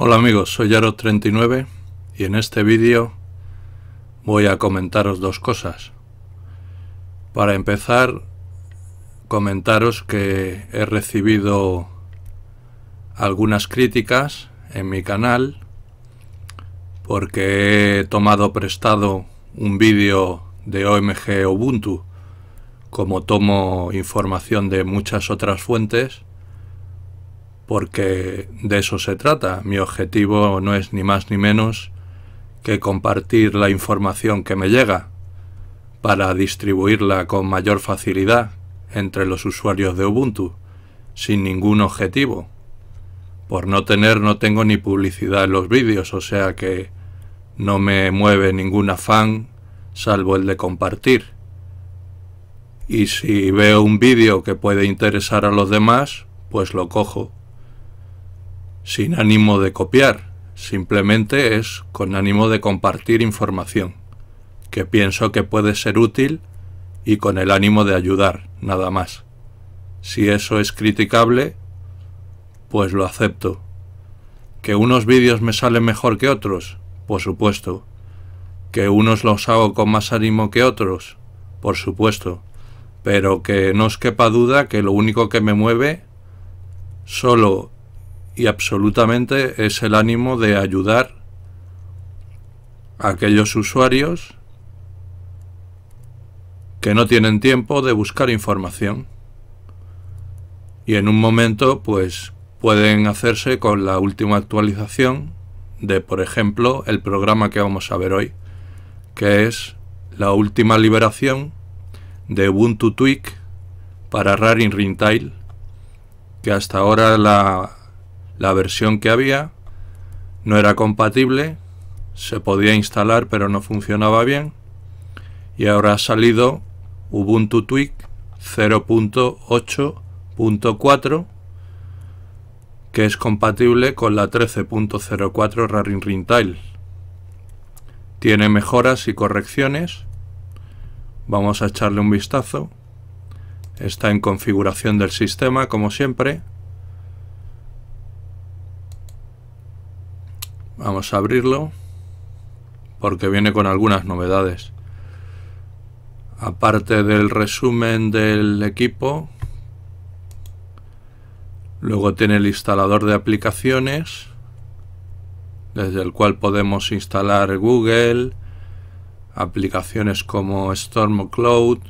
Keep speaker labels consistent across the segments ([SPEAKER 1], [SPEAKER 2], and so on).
[SPEAKER 1] Hola amigos, soy Yaro39 y en este vídeo voy a comentaros dos cosas. Para empezar, comentaros que he recibido algunas críticas en mi canal porque he tomado prestado un vídeo de OMG Ubuntu como tomo información de muchas otras fuentes porque de eso se trata. Mi objetivo no es ni más ni menos que compartir la información que me llega para distribuirla con mayor facilidad entre los usuarios de Ubuntu, sin ningún objetivo. Por no tener no tengo ni publicidad en los vídeos, o sea que no me mueve ningún afán salvo el de compartir. Y si veo un vídeo que puede interesar a los demás, pues lo cojo sin ánimo de copiar, simplemente es con ánimo de compartir información, que pienso que puede ser útil y con el ánimo de ayudar, nada más. Si eso es criticable, pues lo acepto. ¿Que unos vídeos me salen mejor que otros? Por supuesto. ¿Que unos los hago con más ánimo que otros? Por supuesto. Pero que no os quepa duda que lo único que me mueve solo y absolutamente es el ánimo de ayudar a aquellos usuarios que no tienen tiempo de buscar información y en un momento pues pueden hacerse con la última actualización de por ejemplo el programa que vamos a ver hoy que es la última liberación de Ubuntu Tweak para Raring Ringtail que hasta ahora la la versión que había, no era compatible, se podía instalar pero no funcionaba bien, y ahora ha salido Ubuntu Tweak 0.8.4 que es compatible con la 13.04 Rarin Rintail. Tiene mejoras y correcciones. Vamos a echarle un vistazo. Está en configuración del sistema, como siempre. Vamos a abrirlo porque viene con algunas novedades. Aparte del resumen del equipo, luego tiene el instalador de aplicaciones, desde el cual podemos instalar Google, aplicaciones como Storm Cloud,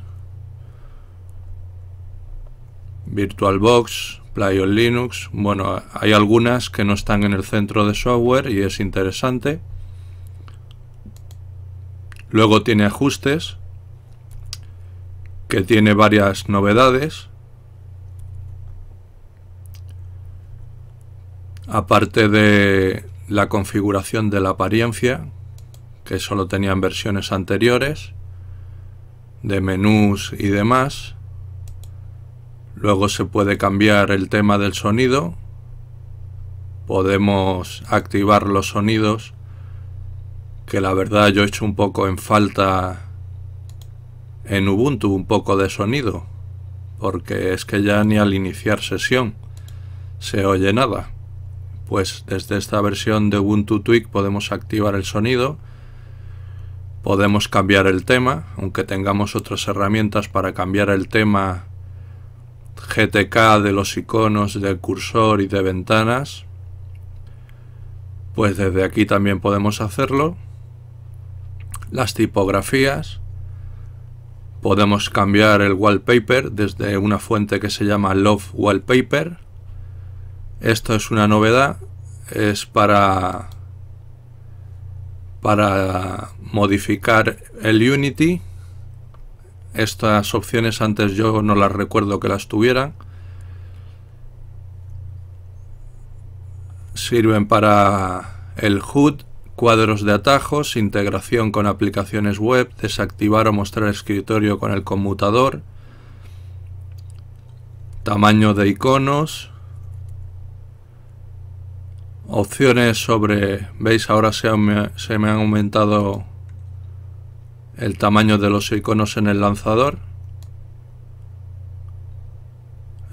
[SPEAKER 1] VirtualBox, Lion Linux. Bueno, hay algunas que no están en el centro de software y es interesante. Luego tiene ajustes, que tiene varias novedades. Aparte de la configuración de la apariencia, que solo tenían versiones anteriores, de menús y demás. Luego se puede cambiar el tema del sonido. Podemos activar los sonidos, que la verdad yo he hecho un poco en falta en Ubuntu, un poco de sonido, porque es que ya ni al iniciar sesión se oye nada. Pues desde esta versión de Ubuntu Tweak podemos activar el sonido, podemos cambiar el tema, aunque tengamos otras herramientas para cambiar el tema GTK de los iconos del cursor y de ventanas, pues desde aquí también podemos hacerlo. Las tipografías, podemos cambiar el wallpaper desde una fuente que se llama Love Wallpaper. Esto es una novedad, es para, para modificar el Unity estas opciones antes yo no las recuerdo que las tuvieran. Sirven para el HUD, cuadros de atajos, integración con aplicaciones web, desactivar o mostrar escritorio con el conmutador, tamaño de iconos, opciones sobre, veis ahora se, se me han aumentado el tamaño de los iconos en el lanzador.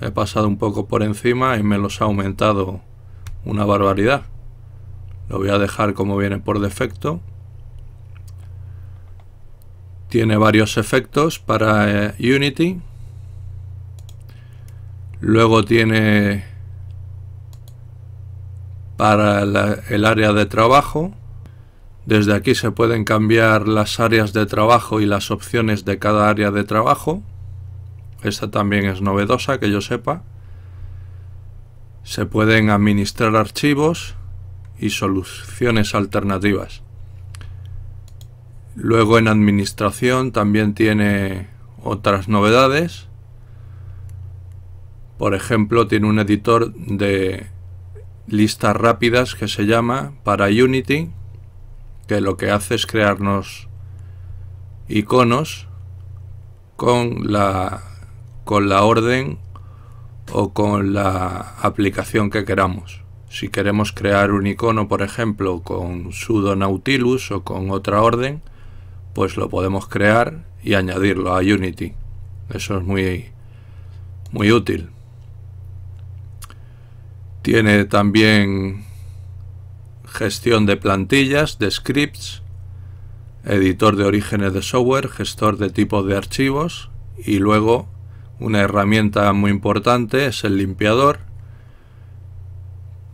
[SPEAKER 1] He pasado un poco por encima y me los ha aumentado una barbaridad. Lo voy a dejar como viene por defecto. Tiene varios efectos para eh, Unity. Luego tiene para el área de trabajo desde aquí se pueden cambiar las áreas de trabajo y las opciones de cada área de trabajo. Esta también es novedosa, que yo sepa. Se pueden administrar archivos y soluciones alternativas. Luego en administración también tiene otras novedades. Por ejemplo, tiene un editor de listas rápidas que se llama para Unity que lo que hace es crearnos iconos con la, con la orden o con la aplicación que queramos. Si queremos crear un icono, por ejemplo, con sudo nautilus o con otra orden, pues lo podemos crear y añadirlo a Unity. Eso es muy, muy útil. Tiene también gestión de plantillas, de scripts, editor de orígenes de software, gestor de tipos de archivos y luego una herramienta muy importante es el limpiador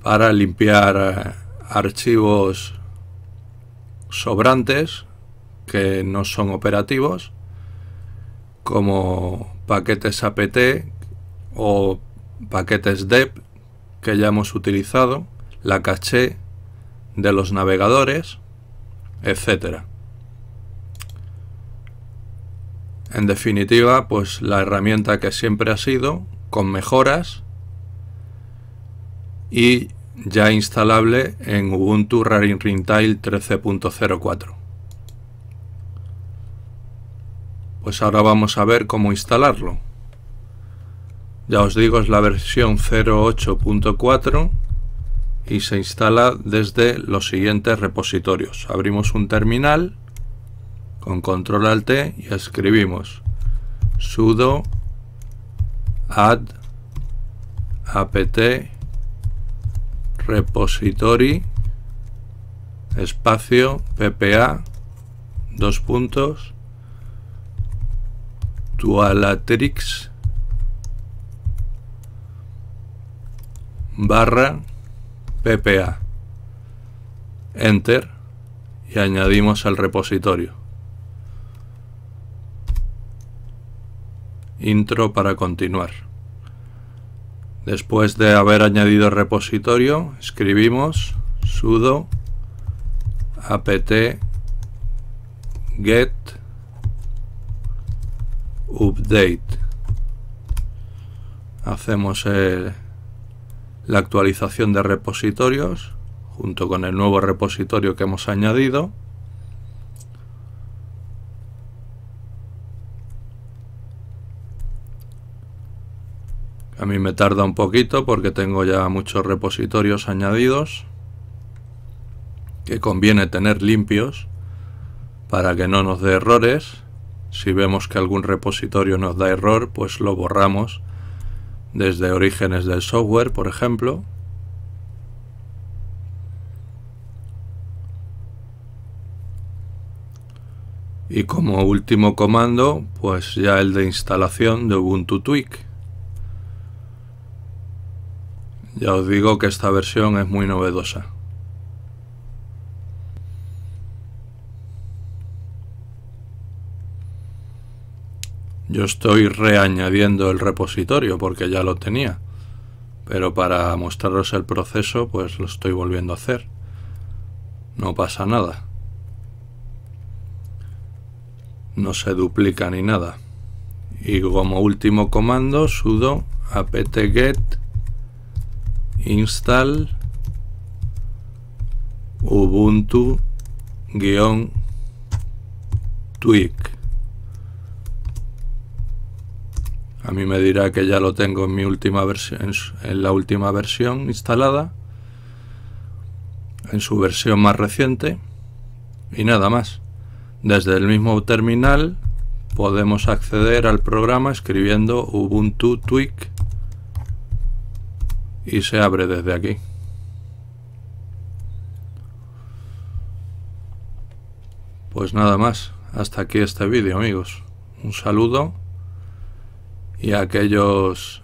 [SPEAKER 1] para limpiar eh, archivos sobrantes que no son operativos como paquetes apt o paquetes dep que ya hemos utilizado la caché de los navegadores, etcétera. En definitiva, pues la herramienta que siempre ha sido, con mejoras y ya instalable en Ubuntu running Rintail 13.04. Pues ahora vamos a ver cómo instalarlo. Ya os digo, es la versión 08.4 y se instala desde los siguientes repositorios. Abrimos un terminal con control alt e y escribimos sudo add apt repository espacio ppa dos puntos dualatrix barra PPA. Enter y añadimos al repositorio. Intro para continuar. Después de haber añadido el repositorio, escribimos sudo apt get update hacemos el, la actualización de repositorios junto con el nuevo repositorio que hemos añadido a mí me tarda un poquito porque tengo ya muchos repositorios añadidos que conviene tener limpios para que no nos dé errores si vemos que algún repositorio nos da error pues lo borramos desde orígenes del software, por ejemplo. Y como último comando, pues ya el de instalación de Ubuntu Tweak. Ya os digo que esta versión es muy novedosa. Yo estoy reañadiendo el repositorio porque ya lo tenía, pero para mostraros el proceso pues lo estoy volviendo a hacer. No pasa nada. No se duplica ni nada. Y como último comando sudo apt-get install ubuntu-tweak A mí me dirá que ya lo tengo en mi última versión, en la última versión instalada, en su versión más reciente y nada más. Desde el mismo terminal podemos acceder al programa escribiendo Ubuntu Tweak y se abre desde aquí. Pues nada más, hasta aquí este vídeo amigos. Un saludo y a aquellos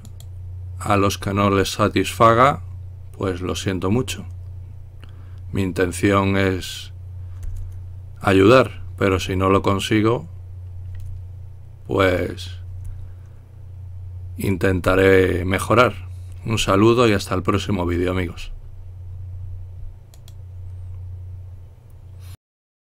[SPEAKER 1] a los que no les satisfaga, pues lo siento mucho. Mi intención es ayudar, pero si no lo consigo, pues intentaré mejorar. Un saludo y hasta el próximo vídeo amigos.